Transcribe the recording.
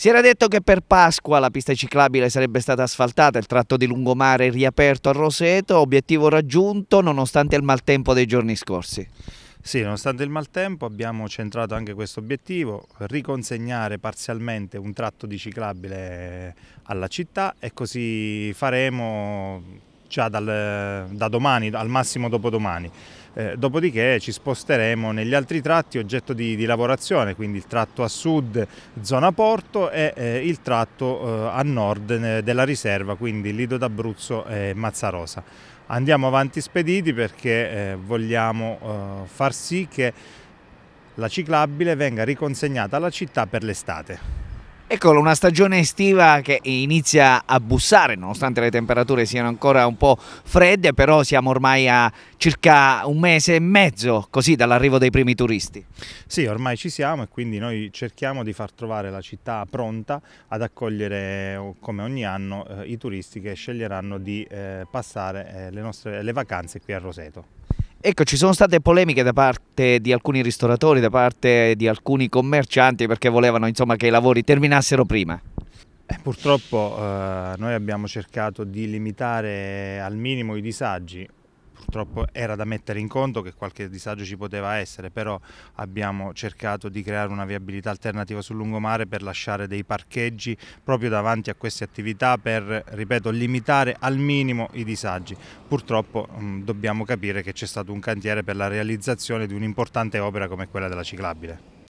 Si era detto che per Pasqua la pista ciclabile sarebbe stata asfaltata, il tratto di lungomare riaperto a Roseto, obiettivo raggiunto nonostante il maltempo dei giorni scorsi. Sì, nonostante il maltempo abbiamo centrato anche questo obiettivo, riconsegnare parzialmente un tratto di ciclabile alla città e così faremo già dal, da domani, al massimo dopodomani. Eh, dopodiché ci sposteremo negli altri tratti oggetto di, di, lavorazione, quindi il tratto a sud zona porto e eh, il tratto eh, a nord eh, della riserva, quindi Lido d'Abruzzo e Mazzarosa. Andiamo avanti spediti perché eh, vogliamo eh, far sì che la ciclabile venga riconsegnata alla città per l'estate. Eccolo, una stagione estiva che inizia a bussare, nonostante le temperature siano ancora un po' fredde, però siamo ormai a circa un mese e mezzo così dall'arrivo dei primi turisti. Sì, ormai ci siamo e quindi noi cerchiamo di far trovare la città pronta ad accogliere, come ogni anno, eh, i turisti che sceglieranno di eh, passare eh, le, nostre, le vacanze qui a Roseto. Ecco, ci sono state polemiche da parte di alcuni ristoratori, da parte di alcuni commercianti perché volevano insomma, che i lavori terminassero prima. Eh, purtroppo eh, noi abbiamo cercato di limitare al minimo i disagi purtroppo era da mettere in conto che qualche disagio ci poteva essere, però abbiamo cercato di creare una viabilità alternativa sul lungomare per lasciare dei parcheggi proprio davanti a queste attività per, ripeto, limitare al minimo i disagi. Purtroppo mh, mm, dobbiamo capire che c'è stato un cantiere per la realizzazione di un'importante opera come quella della ciclabile.